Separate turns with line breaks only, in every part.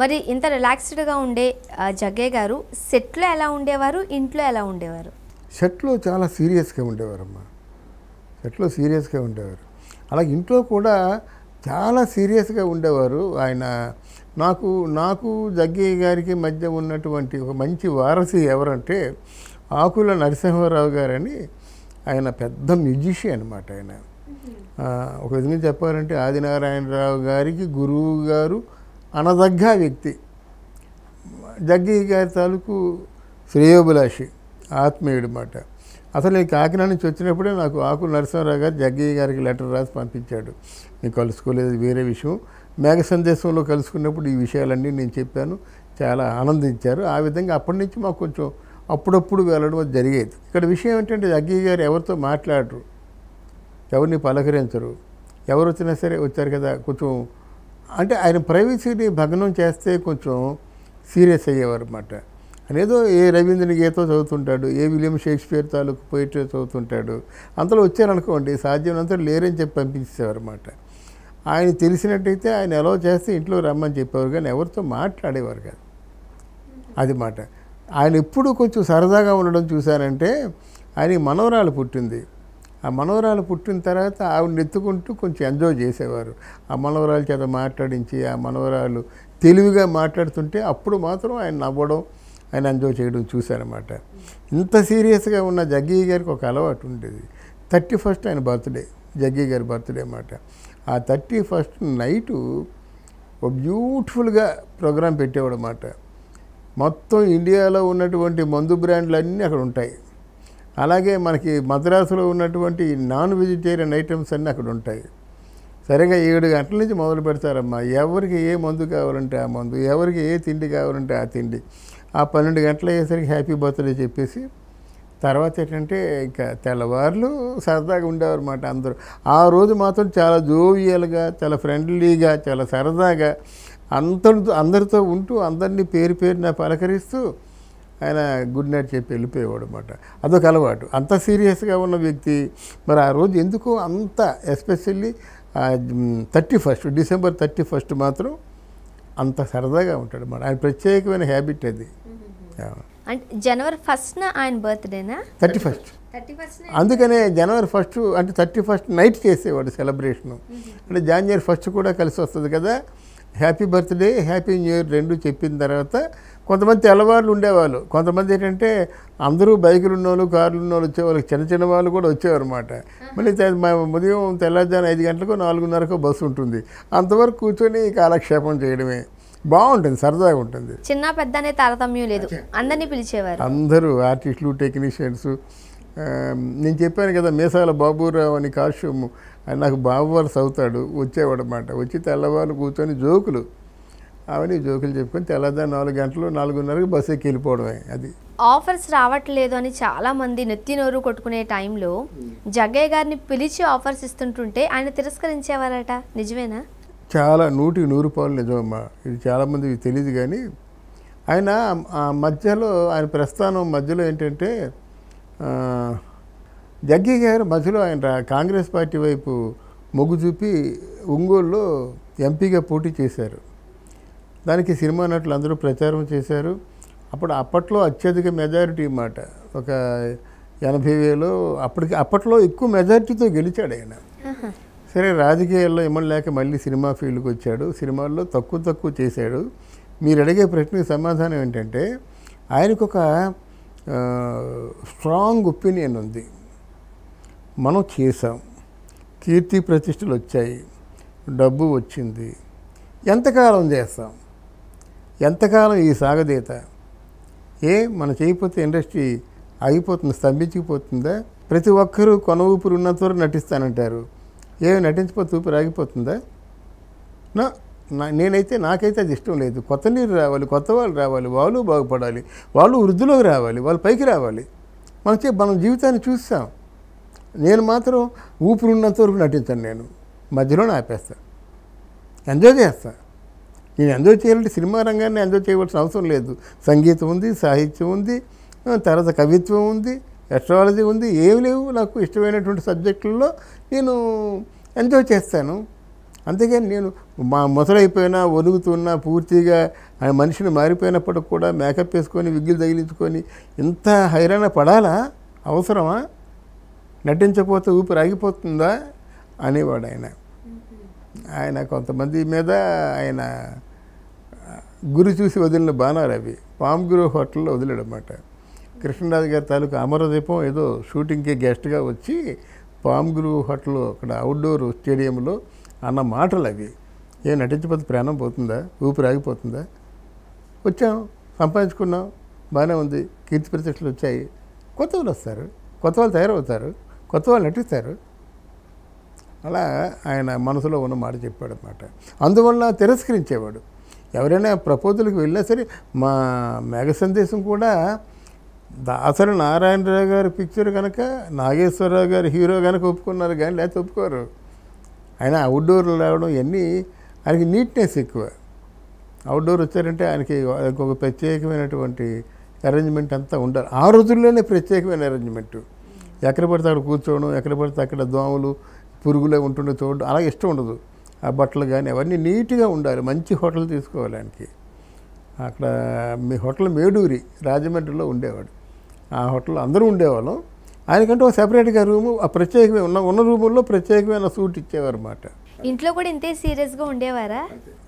మరి ఇంత రిలాక్స్డ్గా ఉండే జగ్గే గారు సెట్లో ఎలా ఉండేవారు ఇంట్లో ఎలా ఉండేవారు
సెట్లో చాలా సీరియస్గా ఉండేవారమ్మా సెట్లో సీరియస్గా ఉండేవారు అలా ఇంట్లో కూడా చాలా సీరియస్గా ఉండేవారు ఆయన నాకు నాకు జగ్గయ్య గారికి మధ్య ఉన్నటువంటి ఒక మంచి వారసి ఎవరంటే ఆకుల నరసింహారావు గారని ఆయన పెద్ద మ్యూజిషియన్ అనమాట ఆయన ఒక విధంగా చెప్పారంటే ఆదినారాయణరావు గారికి గురువు గారు అనదగ్గ వ్యక్తి గారి తాలూకు శ్రేయోభిలాషి ఆత్మీయుడు మాట అసలు నేను కాకినాడ నుంచి వచ్చినప్పుడే నాకు ఆకు నరసింహరావు గారు జగ్గయ్య గారికి లెటర్ రాసి పంపించాడు నేను కలుసుకోలేదు వేరే విషయం మేఘ సందేశంలో కలుసుకున్నప్పుడు ఈ విషయాలన్నీ నేను చెప్పాను చాలా ఆనందించారు ఆ విధంగా అప్పటి నుంచి మాకు కొంచెం అప్పుడప్పుడు వెళ్ళడం జరిగేది ఇక్కడ విషయం ఏంటంటే జగ్గయ్య గారు ఎవరితో మాట్లాడరు ఎవరిని పలకరించరు ఎవరు వచ్చినా సరే వచ్చారు కదా కొంచెం అంటే ఆయన ప్రైవసీని భగ్నం చేస్తే కొంచెం సీరియస్ అయ్యేవారు అనమాట అనేదో ఏ రవీంద్ర గీతం చదువుతుంటాడు ఏ విలియం షేక్స్పియర్ తాలూకు పోయిటరీ చదువుతుంటాడు అంతలో వచ్చారనుకోండి అంతా లేరని చెప్పి పంపించేవారు అనమాట ఆయన తెలిసినట్టయితే ఆయన ఎలా చేస్తే ఇంట్లో రమ్మని చెప్పేవారు కానీ ఎవరితో మాట్లాడేవారు కాదు అది మాట ఆయన ఎప్పుడూ కొంచెం సరదాగా ఉండడం చూశానంటే ఆయనకి మనవరాలు పుట్టింది ఆ మనవరాలు పుట్టిన తర్వాత ఆవిడని ఎత్తుకుంటూ కొంచెం ఎంజాయ్ చేసేవారు ఆ మనవరాల చేత మాట్లాడించి ఆ మనవరాలు తెలివిగా మాట్లాడుతుంటే అప్పుడు మాత్రం ఆయన నవ్వడం ఆయన ఎంజాయ్ చేయడం చూశారనమాట ఇంత సీరియస్గా ఉన్న జగ్గయ్య గారికి ఒక అలవాటు ఉండేది థర్టీ ఫస్ట్ ఆయన బర్త్డే జగ్గయ్య గారి బర్త్డే అన్నమాట ఆ థర్టీ ఫస్ట్ నైటు ఒక బ్యూటిఫుల్గా ప్రోగ్రాం పెట్టేవాడు అన్నమాట మొత్తం ఇండియాలో ఉన్నటువంటి మందు బ్రాండ్లు అన్నీ అక్కడ ఉంటాయి అలాగే మనకి మద్రాసులో ఉన్నటువంటి నాన్ వెజిటేరియన్ ఐటమ్స్ అన్నీ అక్కడ ఉంటాయి సరిగా ఏడు గంటల నుంచి మొదలు పెడతారమ్మా ఎవరికి ఏ మందు కావాలంటే ఆ మందు ఎవరికి ఏ తిండి కావాలంటే ఆ తిండి ఆ పన్నెండు గంటలు అయ్యేసరికి హ్యాపీ బర్త్డే చెప్పేసి తర్వాత ఏంటంటే ఇంకా తెల్లవార్లు సరదాగా ఉండేవారు అన్నమాట అందరూ ఆ రోజు మాత్రం చాలా జోవియల్గా చాలా ఫ్రెండ్లీగా చాలా సరదాగా అందరితో అందరితో ఉంటూ అందరినీ పేరు పేరున పలకరిస్తూ ఆయన గుడ్ నైట్ చెప్పి వెళ్ళిపోయేవాడు అనమాట అదొక అలవాటు అంత సీరియస్గా ఉన్న వ్యక్తి మరి ఆ రోజు ఎందుకు అంత especially thirty first December thirty first మాత్రం అంత సరదాగా ఉంటాడు అనమాట ఆయన ప్రత్యేకమైన హ్యాబిట్ అది
అంటే జనవరి ఫస్ట్న ఆయన బర్త్డేనా థర్టీ ఫస్ట్
అందుకనే జనవరి ఫస్ట్ అంటే థర్టీ ఫస్ట్ నైట్ చేసేవాడు సెలబ్రేషను అంటే జాన్వరి ఫస్ట్ కూడా కలిసి వస్తుంది కదా happy birthday happy new year రెండు చెప్పిన తర్వాత కొంతమంది తెల్లవారులు ఉండేవాళ్ళు కొంతమంది ఏంటంటే అందరూ బైకులు ఉన్నవాళ్ళు కార్లు ఉన్నోళ్ళు వచ్చేవాళ్ళు చిన్న చిన్న వాళ్ళు కూడా వచ్చేవారన్నమాట మళ్ళీ ఉదయం తెల్లదాని ఐదు గంటలకు నాలుగున్నరకు బస్సు ఉంటుంది అంతవరకు కూర్చొని కాలక్షేపం చేయడమే బాగుంటుంది సరదాగా ఉంటుంది
చిన్న పెద్ద అనే తారతమ్యం లేదు అందరినీ పిలిచేవారు
అందరూ ఆర్టిస్టులు టెక్నీషియన్స్ నేను చెప్పాను కదా మీసాల బాబురావు అని కాశ్యము ఆయన నాకు బాబు చదువుతాడు అవుతాడు వచ్చేవాడు అనమాట వచ్చి తెల్లవారు కూర్చొని జోకులు అవన్నీ జోకులు చెప్పుకొని తెల్లదారు నాలుగు గంటలు నాలుగున్నరకు బస్సు ఎక్కి వెళ్ళిపోవడమే అది
ఆఫర్స్ రావట్లేదు అని చాలామంది నెత్తి నోరు కొట్టుకునే టైంలో జగ్గయ్య గారిని పిలిచి ఆఫర్స్ ఇస్తుంటుంటే ఆయన తిరస్కరించేవారట నిజమేనా
చాలా నూటి నూరు పాలు నిజమమ్మా ఇది మంది తెలియదు కానీ ఆయన మధ్యలో ఆయన ప్రస్థానం మధ్యలో ఏంటంటే జగ్గయ్య గారు మధ్యలో ఆయన కాంగ్రెస్ పార్టీ వైపు మొగ్గు చూపి ఒంగోలులో ఎంపీగా పోటీ చేశారు దానికి సినిమా నటులు అందరూ ప్రచారం చేశారు అప్పుడు అప్పట్లో అత్యధిక మెజారిటీ అన్నమాట ఒక ఎనభై వేలు అప్పటికి అప్పట్లో ఎక్కువ మెజారిటీతో గెలిచాడు ఆయన సరే రాజకీయాల్లో లేక మళ్ళీ సినిమా ఫీల్డ్కి వచ్చాడు సినిమాల్లో తక్కువ తక్కువ చేశాడు మీరు అడిగే ప్రశ్నకు సమాధానం ఏంటంటే ఆయనకు ఒక స్ట్రాంగ్ ఒపీనియన్ ఉంది మనం చేసాం కీర్తి ప్రతిష్టలు వచ్చాయి డబ్బు వచ్చింది ఎంతకాలం చేస్తాం ఎంతకాలం ఈ సాగదీత ఏ మనం చేయకపోతే ఇండస్ట్రీ ఆగిపోతుంది స్తంభించిపోతుందా ప్రతి ఒక్కరూ కొన ఊపిరి ఉన్నంత వరకు నటిస్తానంటారు ఏ నటించిపోతే ఊపిరి ఆగిపోతుందా నా నేనైతే నాకైతే అది ఇష్టం లేదు కొత్త నీరు రావాలి కొత్త వాళ్ళు రావాలి వాళ్ళు బాగుపడాలి వాళ్ళు వృద్ధిలోకి రావాలి వాళ్ళు పైకి రావాలి చే మనం జీవితాన్ని చూస్తాం నేను మాత్రం ఊపిరి ఉన్నంత వరకు నటించాను నేను మధ్యలోనే ఆపేస్తాను ఎంజాయ్ చేస్తాను నేను ఎంజాయ్ చేయాలంటే సినిమా రంగాన్ని ఎంజాయ్ చేయవలసిన అవసరం లేదు సంగీతం ఉంది సాహిత్యం ఉంది తర్వాత కవిత్వం ఉంది ఎస్ట్రాలజీ ఉంది ఏమి లేవు నాకు ఇష్టమైనటువంటి సబ్జెక్టుల్లో నేను ఎంజాయ్ చేస్తాను అంతేగాని నేను మా మొదలైపోయినా ఒలుగుతున్నా పూర్తిగా మనిషిని మారిపోయినప్పటికి కూడా మేకప్ వేసుకొని విగ్గులు తగిలించుకొని ఇంత హైరాణ పడాలా అవసరమా నటించకపోతే ఊపిరి ఆగిపోతుందా అనేవాడు ఆయన ఆయన కొంతమంది మీద ఆయన గురి చూసి వదిలిన బాణాలు అవి పామ్ గ్రోవ్ హోటల్లో అనమాట కృష్ణరాజు గారి తాలూకు అమరదీపం ఏదో షూటింగ్కి గెస్ట్గా వచ్చి పామ్ గ్రోవ్ హోటల్లో అక్కడ అవుట్డోర్ స్టేడియంలో అన్న మాటలు అవి ఏం నటించకపోతే ప్రాణం పోతుందా ఊపిరి ఆగిపోతుందా వచ్చాం సంపాదించుకున్నాం బాగానే ఉంది కీర్తి ప్రతిష్టలు వచ్చాయి కొత్త వాళ్ళు వస్తారు కొత్త వాళ్ళు తయారవుతారు కొత్త వాళ్ళు నటిస్తారు అలా ఆయన మనసులో ఉన్న మాట చెప్పాడు అనమాట అందువల్ల తిరస్కరించేవాడు ఎవరైనా ప్రపోజల్కి వెళ్ళినా సరే మా మేఘ సందేశం కూడా దాసరి నారాయణరావు గారి పిక్చర్ కనుక నాగేశ్వరరావు గారి హీరో కనుక ఒప్పుకున్నారు కానీ లేకపోతే ఒప్పుకోరు ఆయన అవుట్డోర్లు రావడం ఇవన్నీ ఆయనకి నీట్నెస్ ఎక్కువ అవుట్డోర్ వచ్చారంటే ఆయనకి ఒక ప్రత్యేకమైనటువంటి అరేంజ్మెంట్ అంతా ఉండాలి ఆ రోజుల్లోనే ప్రత్యేకమైన అరేంజ్మెంట్ ఎక్కడ పడితే అక్కడ కూర్చోవడం ఎక్కడ పడితే అక్కడ దోమలు పురుగులే ఉంటుండే చూడడం అలా ఇష్టం ఉండదు ఆ బట్టలు కానీ అవన్నీ నీట్గా ఉండాలి మంచి హోటల్ తీసుకోవడానికి అక్కడ మీ హోటల్ మేడూరి రాజమండ్రిలో ఉండేవాడు ఆ హోటల్లో అందరూ ఉండేవాళ్ళం ఆయనకంటే ఒక సెపరేట్గా రూము ఆ ప్రత్యేకమైన ఉన్న ఉన్న రూముల్లో ప్రత్యేకమైన సూట్ ఇచ్చేవారు అన్నమాట
ఇంట్లో కూడా ఇంతే సీరియస్గా ఉండేవారా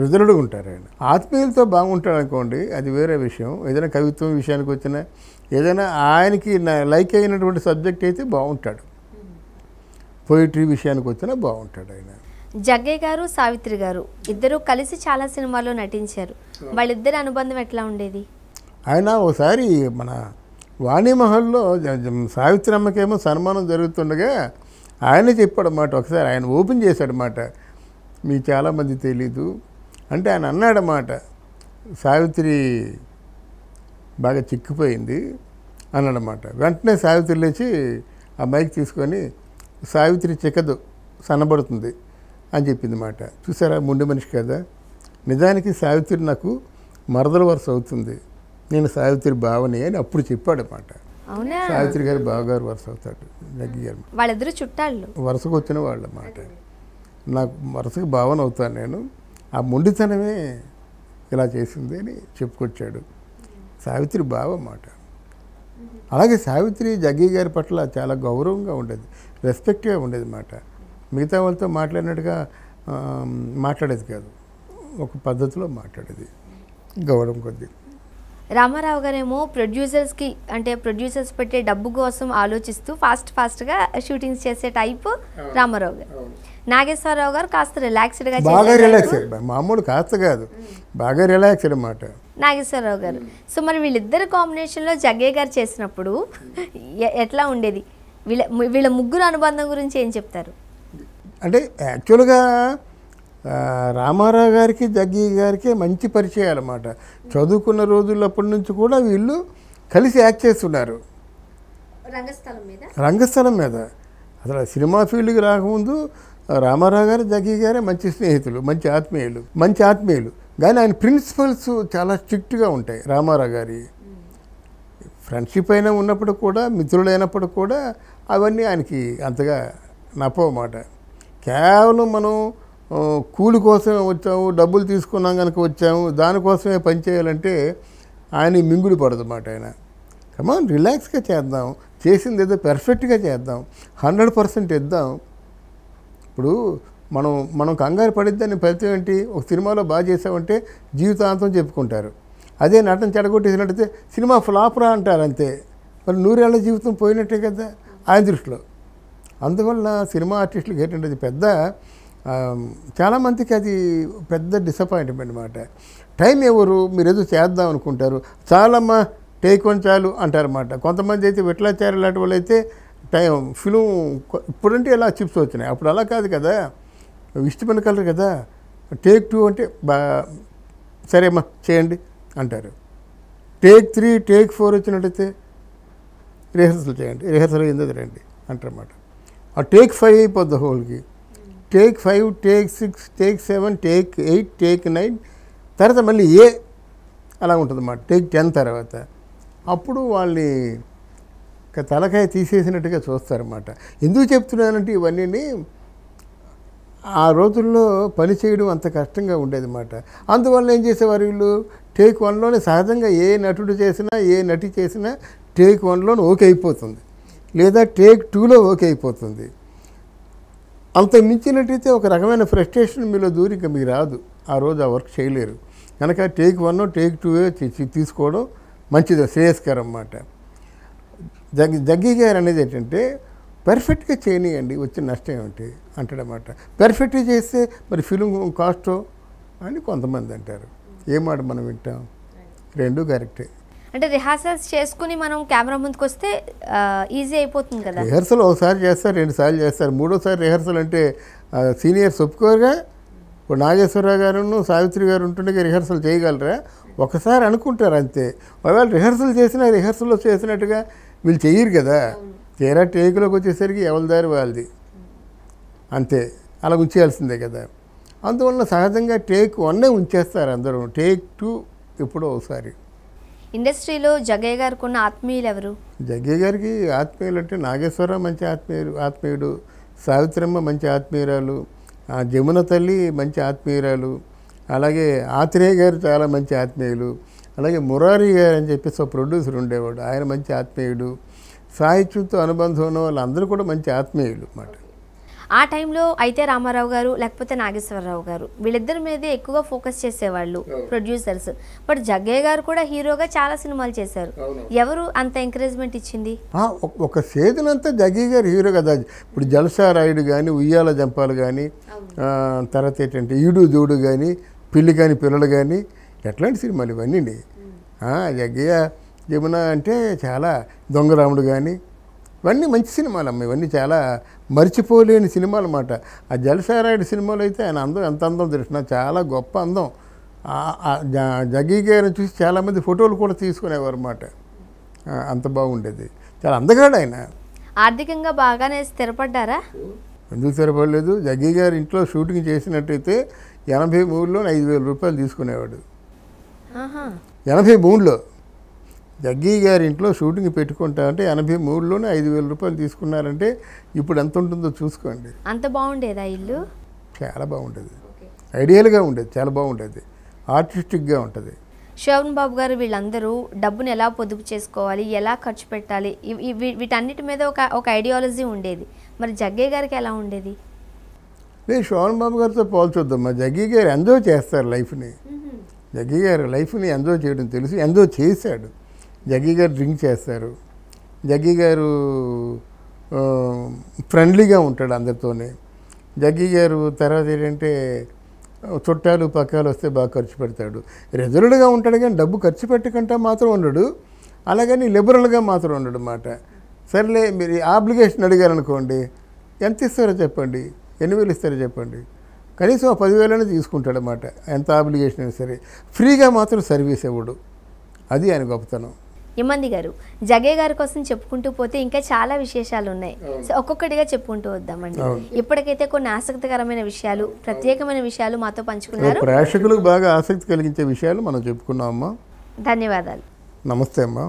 రిజర్వ్డ్గా ఉంటారు ఆయన ఆత్మీయులతో బాగుంటాడు అనుకోండి అది వేరే విషయం ఏదైనా కవిత్వం విషయానికి వచ్చినా ఏదైనా ఆయనకి లైక్ అయినటువంటి సబ్జెక్ట్ అయితే బాగుంటాడు పోయిటరీ విషయానికి వచ్చినా బాగుంటాడు ఆయన
జగ్గయ్య గారు సావిత్రి గారు ఇద్దరు కలిసి చాలా సినిమాల్లో నటించారు వాళ్ళిద్దరి అనుబంధం ఎట్లా ఉండేది
ఆయన ఒకసారి మన వాణిమహల్లో సావిత్రి అమ్మకేమో సన్మానం జరుగుతుండగా ఆయన చెప్పాడు అన్నమాట ఒకసారి ఆయన ఓపెన్ చేశాడన్నమాట మీ చాలామంది తెలీదు అంటే ఆయన అన్నాడన్నమాట సావిత్రి బాగా చిక్కిపోయింది అన్నాడన్నమాట వెంటనే సావిత్రి లేచి ఆ మైక్ తీసుకొని సావిత్రి చిక్కదు సన్నబడుతుంది అని చెప్పింది మాట చూసారా ముండి మనిషి కదా నిజానికి సావిత్రి నాకు మరదల వరుస అవుతుంది నేను సావిత్రి బావని అని అప్పుడు చెప్పాడు అనమాట సావిత్రి గారి బావగారు వరుస అవుతాడు నగ్గి గారు
వాళ్ళిద్దరు చుట్టాళ్ళు
వరుసకు వచ్చిన వాళ్ళు అన్నమాట నాకు వరుసకు భావన అవుతాను నేను ఆ మొండితనమే ఇలా చేసింది అని చెప్పుకొచ్చాడు సావిత్రి బావ అన్నమాట అలాగే సావిత్రి జగ్గి గారి పట్ల చాలా గౌరవంగా ఉండేది రెస్పెక్ట్గా ఉండేది అన్నమాట మిగతా వాళ్ళతో మాట్లాడినట్టుగా మాట్లాడేది కాదు ఒక పద్ధతిలో మాట్లాడేది గౌరవం కొద్ది
రామారావు గారేమో ప్రొడ్యూసర్స్కి అంటే ప్రొడ్యూసర్స్ పెట్టే డబ్బు కోసం ఆలోచిస్తూ ఫాస్ట్ ఫాస్ట్గా షూటింగ్స్ చేసే టైపు రామారావు గారు నాగేశ్వరరావు గారు కాస్త రిలాక్స్డ్గా బాగా రిలాక్స్
మామూలు కాస్త కాదు బాగా రిలాక్స్ అనమాట
నాగేశ్వరరావు గారు సో మరి వీళ్ళిద్దరు కాంబినేషన్లో జగ్గయ్య గారు చేసినప్పుడు ఎట్లా ఉండేది వీళ్ళ వీళ్ళ ముగ్గురు అనుబంధం గురించి ఏం చెప్తారు
అంటే యాక్చువల్గా రామారావు గారికి జగ్గి గారికి మంచి పరిచయాలు అన్నమాట చదువుకున్న రోజులప్పటి నుంచి కూడా వీళ్ళు కలిసి యాక్ట్ చేస్తున్నారు రంగస్థలం మీద అసలు సినిమా ఫీల్డ్కి రాకముందు రామారావు గారు జగ్గి గారే మంచి స్నేహితులు మంచి ఆత్మీయులు మంచి ఆత్మీయులు కానీ ఆయన ప్రిన్సిపల్స్ చాలా స్ట్రిక్ట్గా ఉంటాయి రామారావు గారి ఫ్రెండ్షిప్ అయినా ఉన్నప్పుడు కూడా మిత్రులైనప్పుడు కూడా అవన్నీ ఆయనకి అంతగా నప్పమాట కేవలం మనం కూలి కోసమే వచ్చాము డబ్బులు తీసుకున్నాం కనుక వచ్చాము దానికోసమే పనిచేయాలంటే ఆయన మింగుడు పడదన్నమాట ఆయన కమాన్ రిలాక్స్గా చేద్దాం చేసింది ఏదో పెర్ఫెక్ట్గా చేద్దాం హండ్రెడ్ పర్సెంట్ ఇద్దాం ఇప్పుడు మనం మనం కంగారు పడిద్దని ఫలితం ఏంటి ఒక సినిమాలో బాగా చేసామంటే జీవితాంతం చెప్పుకుంటారు అదే నటన చెడగొట్టేసినట్టయితే సినిమా ఫ్లాప్రా అంటారు అంతే మరి నూరేళ్ల జీవితం పోయినట్టే కదా ఆయన దృష్టిలో అందువల్ల సినిమా ఆర్టిస్టులకు ఏంటంటే పెద్ద చాలామందికి అది పెద్ద డిసప్పాయింట్మెంట్ అనమాట టైం ఎవరు మీరు ఏదో చేద్దాం అనుకుంటారు చాలమ్మా టేక్ వన్ చాలు అంటారన్నమాట కొంతమంది అయితే విట్లాచార్య లాంటి వాళ్ళు అయితే టైం ఫిలిం ఇప్పుడంటే ఇలా చిప్స్ వచ్చినాయి అప్పుడు అలా కాదు కదా ఇష్టమైన కలర్ కదా టేక్ టూ అంటే బా సరేమ్మా చేయండి అంటారు టేక్ త్రీ టేక్ ఫోర్ వచ్చినట్టయితే రిహర్సల్ చేయండి రిహర్సల్ అయిందో రండి అంటారన్నమాట ఆ టేక్ ఫైవ్ అయిపోద్ది హోల్కి take five take six take seven take eight take nine తర్వాత మళ్ళీ ఏ అలా ఉంటుంది అన్నమాట టేక్ టెన్ తర్వాత అప్పుడు వాళ్ళని తలకాయ తీసేసినట్టుగా చూస్తారన్నమాట ఎందుకు చెప్తున్నానంటే ఇవన్నీ ఆ రోజుల్లో పని చేయడం అంత కష్టంగా ఉండేది మాట అందువల్ల ఏం చేసేవారు వీళ్ళు టేక్ వన్లోనే సహజంగా ఏ నటుడు చేసినా ఏ నటి చేసినా టేక్ వన్లోనే ఓకే అయిపోతుంది లేదా టేక్ టూలో ఓకే అయిపోతుంది అంత మించినట్టయితే ఒక రకమైన ఫ్రస్ట్రేషన్ మీలో దూరిక మీకు రాదు ఆ రోజు ఆ వర్క్ చేయలేరు కనుక టేక్ వన్ టేక్ టూ తీసుకోవడం మంచిది శ్రేయస్కరం అన్నమాట జగ్గి జగ్గి గారు అనేది ఏంటంటే పర్ఫెక్ట్గా చేయనియండి వచ్చే నష్టం ఏమిటి అంటాడనమాట పర్ఫెక్ట్గా చేస్తే మరి ఫిలిం కాస్టో అని కొంతమంది అంటారు ఏమాట మనం వింటాం రెండు కరెక్టే
అంటే రిహార్సల్స్ చేసుకుని మనం కెమెరా ముందుకు వస్తే ఈజీ అయిపోతుంది కదా రిహార్సల్
ఒకసారి చేస్తారు రెండు సార్లు చేస్తారు మూడోసారి రిహార్సల్ అంటే సీనియర్స్ ఒప్పుకోరుగా ఇప్పుడు నాగేశ్వరరావు గారును సావిత్రి గారు ఉంటుండే రిహార్సల్ చేయగలరా ఒకసారి అనుకుంటారు అంతే ఒకవేళ రిహార్సల్ చేసిన రిహార్సల్లో చేసినట్టుగా వీళ్ళు చేయరు కదా తీరా టేకులోకి వచ్చేసరికి ఎవరి దారి వాళ్ళది అంతే అలా ఉంచేయాల్సిందే కదా అందువల్ల సహజంగా టేక్ వన్నే ఉంచేస్తారు అందరూ టేక్ టూ ఎప్పుడో ఒకసారి
ఇండస్ట్రీలో జగ్గయ్య గారికి ఉన్న ఆత్మీయులు ఎవరు
జగ్గయ్య గారికి ఆత్మీయులు అంటే నాగేశ్వరరావు మంచి ఆత్మీయుడు ఆత్మీయుడు సావిత్రమ్మ మంచి ఆత్మీయురాలు జమున తల్లి మంచి ఆత్మీయురాలు అలాగే ఆత్రేయ గారు చాలా మంచి ఆత్మీయులు అలాగే మురారి గారు అని చెప్పేసి ఒక ప్రొడ్యూసర్ ఉండేవాడు ఆయన మంచి ఆత్మీయుడు సాహిత్యంతో అనుబంధం ఉన్న వాళ్ళందరూ కూడా మంచి ఆత్మీయులు అన్నమాట
ఆ టైంలో అయితే రామారావు గారు లేకపోతే నాగేశ్వరరావు గారు వీళ్ళిద్దరి మీదే ఎక్కువగా ఫోకస్ చేసేవాళ్ళు ప్రొడ్యూసర్స్ బట్ జగ్గయ్య గారు కూడా హీరోగా చాలా సినిమాలు చేశారు ఎవరు అంత ఎంకరేజ్మెంట్ ఇచ్చింది
ఒక సీజన్ అంతా జగ్గయ్య గారు హీరో కదా ఇప్పుడు జలసా రాయుడు కానీ ఉయ్యాల జంపాలు కానీ తర్వాత ఏంటంటే ఈడు దూడు కానీ పిల్లి కానీ పిల్లలు కానీ ఎట్లాంటి సినిమాలు ఇవన్నీ జగ్గయ్య జమున అంటే చాలా దొంగరాముడు కానీ ఇవన్నీ మంచి సినిమాలు అమ్మ ఇవన్నీ చాలా మర్చిపోలేని సినిమాలు అన్నమాట ఆ జలసారాయుడు సినిమాలు అయితే ఆయన అందం ఎంత అందం తెలిసిన చాలా గొప్ప అందం జగీ గారిని చూసి చాలామంది ఫోటోలు కూడా తీసుకునేవారు అన్నమాట అంత బాగుండేది చాలా అందగాడు ఆయన
ఆర్థికంగా బాగానే స్థిరపడ్డారా
ఎందుకు స్థిరపడలేదు జగ్గీ గారి ఇంట్లో షూటింగ్ చేసినట్టయితే ఎనభై మూడులో ఐదు వేల రూపాయలు తీసుకునేవాడు ఎనభై మూడులో జగ్గీ గారి ఇంట్లో షూటింగ్ పెట్టుకుంటామంటే ఎనభై మూడులోనే ఐదు వేల రూపాయలు తీసుకున్నారంటే ఇప్పుడు ఎంత ఉంటుందో చూసుకోండి
అంత బాగుండేదా ఇల్లు
చాలా బాగుండేది ఐడియల్గా ఉండేది చాలా బాగుండేది ఆర్టిస్టిక్గా ఉంటుంది
శోభన్ బాబు గారు వీళ్ళందరూ డబ్బును ఎలా పొదుపు చేసుకోవాలి ఎలా ఖర్చు పెట్టాలి వీటన్నిటి మీద ఒక ఒక ఐడియాలజీ ఉండేది మరి జగ్గీ గారికి ఎలా ఉండేది
లేదు శోభన్ బాబు గారితో మా జగ్గీ గారు ఎంజాయ్ చేస్తారు లైఫ్ని జగ్గీ గారు లైఫ్ని ఎంజాయ్ చేయడం తెలుసు ఎంజాయ్ చేశాడు జగ్గి గారు డ్రింక్ చేస్తారు జగ్గీ గారు ఫ్రెండ్లీగా ఉంటాడు అందరితోనే జగ్గీ గారు తర్వాత ఏంటంటే చుట్టాలు పక్కాలు వస్తే బాగా ఖర్చు పెడతాడు రెజరుడ్గా ఉంటాడు కానీ డబ్బు ఖర్చు పెట్టకుండా మాత్రం ఉండడు అలాగని లిబరల్గా మాత్రం ఉండడు అన్నమాట సర్లే మీరు అడిగారు అడిగారనుకోండి ఎంత ఇస్తారో చెప్పండి ఎన్ని వేలు ఇస్తారో చెప్పండి కనీసం పదివేలనే అన్నమాట ఎంత ఆబ్లిగేషన్ అయినా సరే ఫ్రీగా మాత్రం సర్వీస్ ఇవ్వడు అది ఆయన గొప్పతనం
ఇమ్మంది గారు జగే గారి కోసం చెప్పుకుంటూ పోతే ఇంకా చాలా విశేషాలు ఉన్నాయి సో ఒక్కొక్కటిగా చెప్పుకుంటూ వద్దామండి ఇప్పటికైతే కొన్ని ఆసక్తికరమైన విషయాలు ప్రత్యేకమైన విషయాలు మాతో పంచుకున్నారు
ప్రేక్షకులకు బాగా ఆసక్తి కలిగించే విషయాలు మనం చెప్పుకున్నామమ్మా ధన్యవాదాలు నమస్తే అమ్మా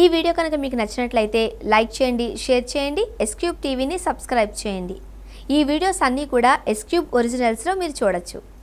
ఈ వీడియో కనుక మీకు నచ్చినట్లయితే లైక్ చేయండి షేర్ చేయండి ఎస్క్యూబ్ టీవీని సబ్స్క్రైబ్ చేయండి ఈ వీడియోస్ అన్నీ కూడా ఎస్క్యూబ్ ఒరిజినల్స్లో మీరు చూడొచ్చు